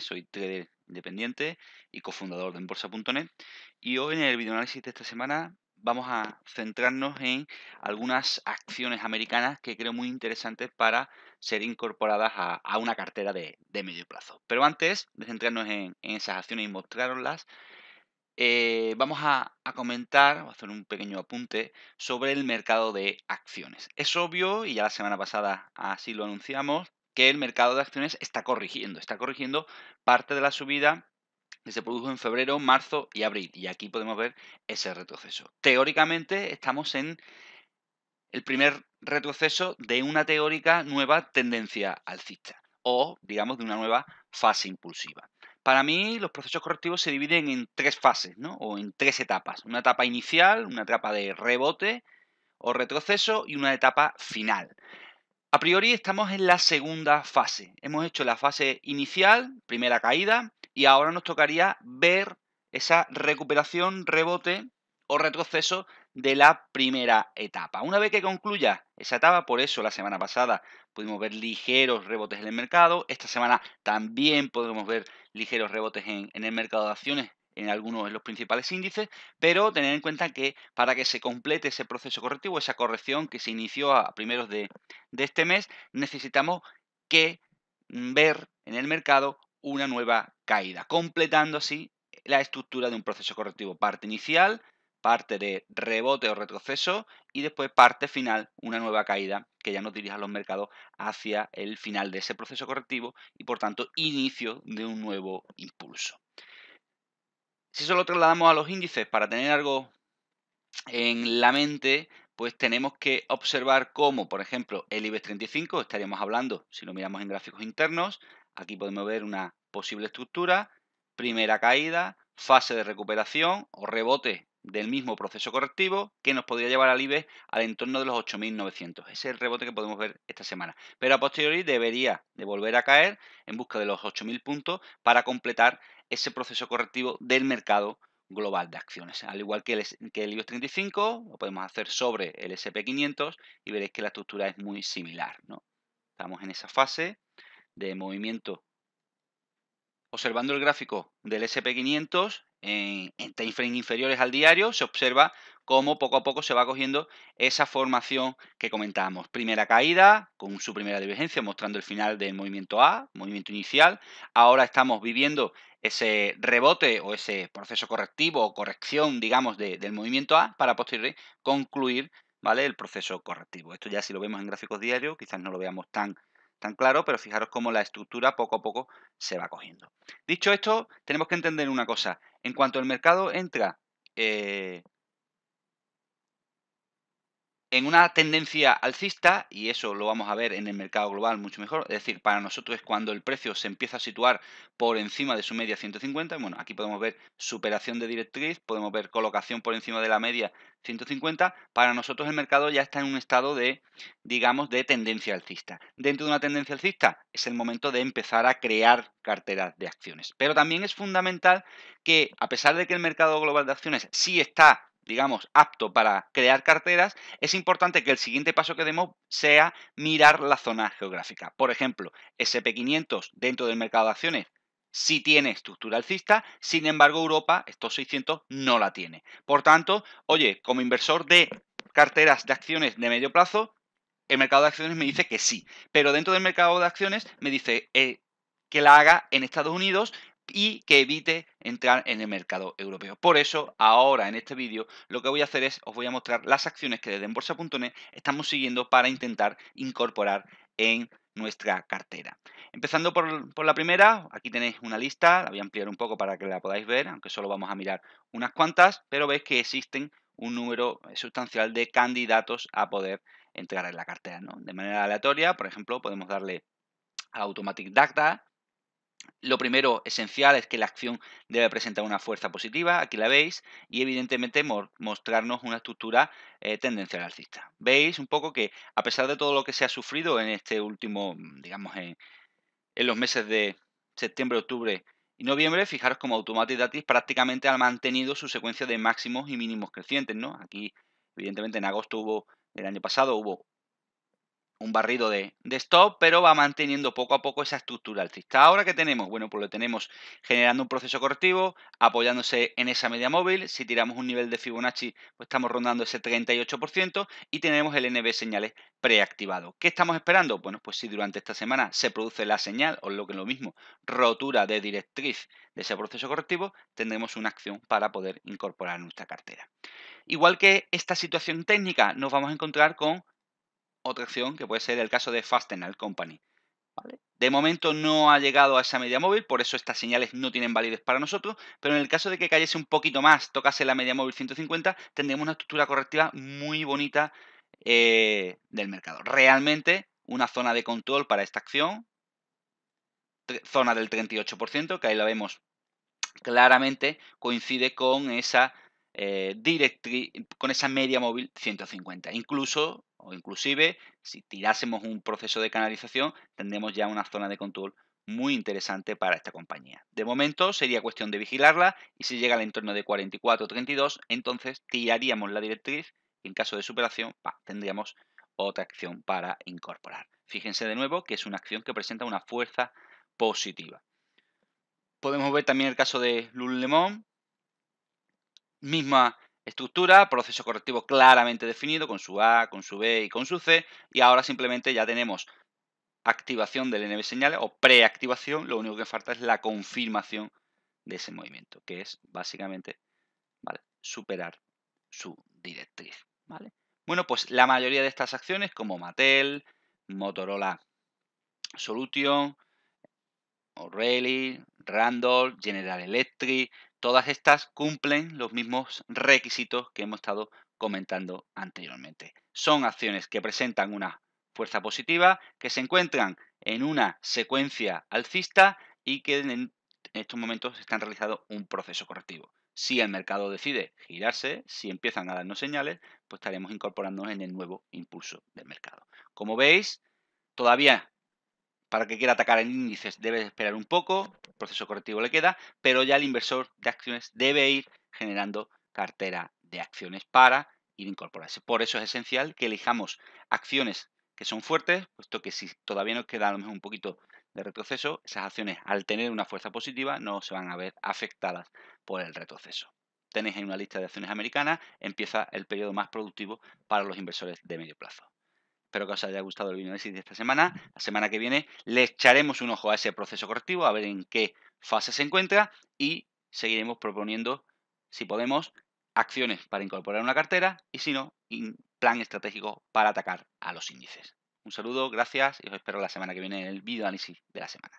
soy trader independiente y cofundador de Embolsa.net y hoy en el videoanálisis de esta semana vamos a centrarnos en algunas acciones americanas que creo muy interesantes para ser incorporadas a, una cartera de, medio plazo. Pero antes de centrarnos en, esas acciones y mostrarlas, eh, vamos a, a comentar a hacer un pequeño apunte sobre el mercado de acciones. Es obvio, y ya la semana pasada así lo anunciamos, que el mercado de acciones está corrigiendo, está corrigiendo parte de la subida que se produjo en febrero, marzo y abril. Y aquí podemos ver ese retroceso. Teóricamente estamos en el primer retroceso de una teórica nueva tendencia alcista o, digamos, de una nueva fase impulsiva. Para mí, los procesos correctivos se dividen en tres fases, ¿no? O en tres etapas. Una etapa inicial, una etapa de rebote o retroceso y una etapa final. A priori estamos en la segunda fase. Hemos hecho la fase inicial, primera caída, y ahora nos tocaría ver esa recuperación, rebote o retroceso de la primera etapa. Una vez que concluya esa etapa, por eso la semana pasada pudimos ver ligeros rebotes en el mercado, esta semana también podremos ver ligeros rebotes en, en el mercado de acciones en algunos de los principales índices, pero tener en cuenta que para que se complete ese proceso correctivo, esa corrección que se inició a primeros de, este mes, necesitamos que mm, ver en el mercado una nueva caída, completando así la estructura de un proceso correctivo. Parte inicial, parte de rebote o retroceso y después parte final, una nueva caída que ya nos dirija a los mercados hacia el final de ese proceso correctivo y por tanto inicio de un nuevo impulso. Si eso lo trasladamos a los índices para tener algo en la mente, pues tenemos que observar cómo, por ejemplo, el IBEX 35, estaríamos hablando, si lo miramos en gráficos internos, aquí podemos ver una posible estructura, primera caída, fase de recuperación o rebote del mismo proceso correctivo que nos podría llevar al IBEX al entorno de los 8.900. Ese es el rebote que podemos ver esta semana. Pero a posteriori debería de volver a caer en busca de los 8.000 puntos para completar ese proceso correctivo del mercado global de acciones. Al igual que el, que el IBEX 35, lo podemos hacer sobre el SP500 y veréis que la estructura es muy similar. ¿no? Estamos en esa fase de movimiento observando el gráfico del SP500 en, timeframes inferiores al diario, se observa cómo poco a poco se va cogiendo esa formación que comentábamos. Primera caída con su primera divergencia mostrando el final del movimiento A, movimiento inicial. Ahora estamos viviendo ese rebote o ese proceso correctivo o corrección, digamos, del movimiento A para posteriormente concluir ¿vale? el proceso correctivo. Esto ya si lo vemos en gráficos diarios, quizás no lo veamos tan tan claro, pero fijaros cómo la estructura poco a poco se va cogiendo. Dicho esto, tenemos que entender una cosa. En cuanto el mercado entra eh, en una tendencia alcista, y eso lo vamos a ver en el mercado global mucho mejor, es decir, para nosotros es cuando el precio se empieza a situar por encima de su media 150, bueno, aquí podemos ver superación de directriz, podemos ver colocación por encima de la media 150, para nosotros el mercado ya está en un estado de, digamos, de tendencia alcista. Dentro de una tendencia alcista es el momento de empezar a crear carteras de acciones. Pero también es fundamental que, a pesar de que el mercado global de acciones sí está digamos, apto para crear carteras, es importante que el siguiente paso que demos sea mirar la zona geográfica. Por ejemplo, SP500 dentro del mercado de acciones sí tiene estructura alcista, sin embargo Europa, estos 600, no la tiene. Por tanto, oye, como inversor de carteras de acciones de medio plazo, el mercado de acciones me dice que sí, pero dentro del mercado de acciones me dice eh, que la haga en Estados Unidos y que evite entrar en el mercado europeo. Por eso, ahora en este vídeo, lo que voy a hacer es, os voy a mostrar las acciones que desde Embolsa.net estamos siguiendo para intentar incorporar en nuestra cartera. Empezando por, la primera, aquí tenéis una lista, la voy a ampliar un poco para que la podáis ver, aunque solo vamos a mirar unas cuantas, pero veis que existen un número eh, sustancial de candidatos a poder entrar en la cartera. ¿no? De manera aleatoria, por ejemplo, podemos darle a Automatic Data lo primero esencial es que la acción debe presentar una fuerza positiva, aquí la veis, y evidentemente mostrarnos una estructura eh, tendencial alcista. Veis un poco que a pesar de todo lo que se ha sufrido en este último, mm, digamos, en, los meses de septiembre, octubre y noviembre, fijaros como Automatic Datis prácticamente ha mantenido su secuencia de máximos y mínimos crecientes, ¿no? Aquí, evidentemente, en agosto hubo, el año pasado hubo un barrido de, stop, pero va manteniendo poco a poco esa estructura alcista. Ahora que tenemos, bueno, pues lo tenemos generando un proceso correctivo, apoyándose en esa media móvil. Si tiramos un nivel de Fibonacci, pues estamos rondando ese 38% y tenemos el NB señales preactivado. ¿Qué estamos esperando? Bueno, pues si durante esta semana se produce la señal, o lo que es lo mismo, rotura de directriz de ese proceso correctivo, tendremos una acción para poder incorporar nuestra cartera. Igual que esta situación técnica, nos vamos a encontrar con otra acción que puede ser el caso de Fastenal Company. De momento no ha llegado a esa media móvil, por eso estas señales no tienen validez para nosotros, pero en el caso de que cayese un poquito más, tocase la media móvil 150, tendríamos una estructura correctiva muy bonita eh, del mercado. Realmente una zona de control para esta acción, zona del 38%, que ahí la vemos claramente, coincide con esa, eh, con esa media móvil 150. Incluso o inclusive, si tirásemos un proceso de canalización, tendremos ya una zona de control muy interesante para esta compañía. De momento sería cuestión de vigilarla y si llega al entorno de 44-32, entonces tiraríamos la directriz y en caso de superación tendríamos otra acción para incorporar. Fíjense de nuevo que es una acción que presenta una fuerza positiva. Podemos ver también el caso de Lululemon, misma Estructura, proceso correctivo claramente definido con su A, con su B y con su C. Y ahora simplemente ya tenemos activación del NB señal o preactivación. Lo único que falta es la confirmación de ese movimiento, que es básicamente superar su directriz. ¿vale? Bueno, pues la mayoría de estas acciones, como Mattel, Motorola Solution, O'Reilly, Randall, General Electric, Todas estas cumplen los mismos requisitos que hemos estado comentando anteriormente. Son acciones que presentan una fuerza positiva, que se encuentran en una secuencia alcista y que en estos momentos están realizando un proceso correctivo. Si el mercado decide girarse, si empiezan a darnos señales, pues estaremos incorporándonos en el nuevo impulso del mercado. Como veis, todavía para que quiera atacar en índices debe esperar un poco, el proceso correctivo le queda, pero ya el inversor de acciones debe ir generando cartera de acciones para ir incorporarse. Por eso es esencial que elijamos acciones que son fuertes, puesto que si todavía nos queda lo mejor un poquito de retroceso, esas acciones al tener una fuerza positiva no se van a ver afectadas por el retroceso. Tenéis en una lista de acciones americanas, empieza el periodo más productivo para los inversores de medio plazo espero que os haya gustado el vídeo de esta semana. La semana que viene le echaremos un ojo a ese proceso correctivo, a ver en qué fase se encuentra y seguiremos proponiendo, si podemos, acciones para incorporar una cartera y si no, un plan estratégico para atacar a los índices. Un saludo, gracias y os espero la semana que viene en el vídeo análisis de la semana.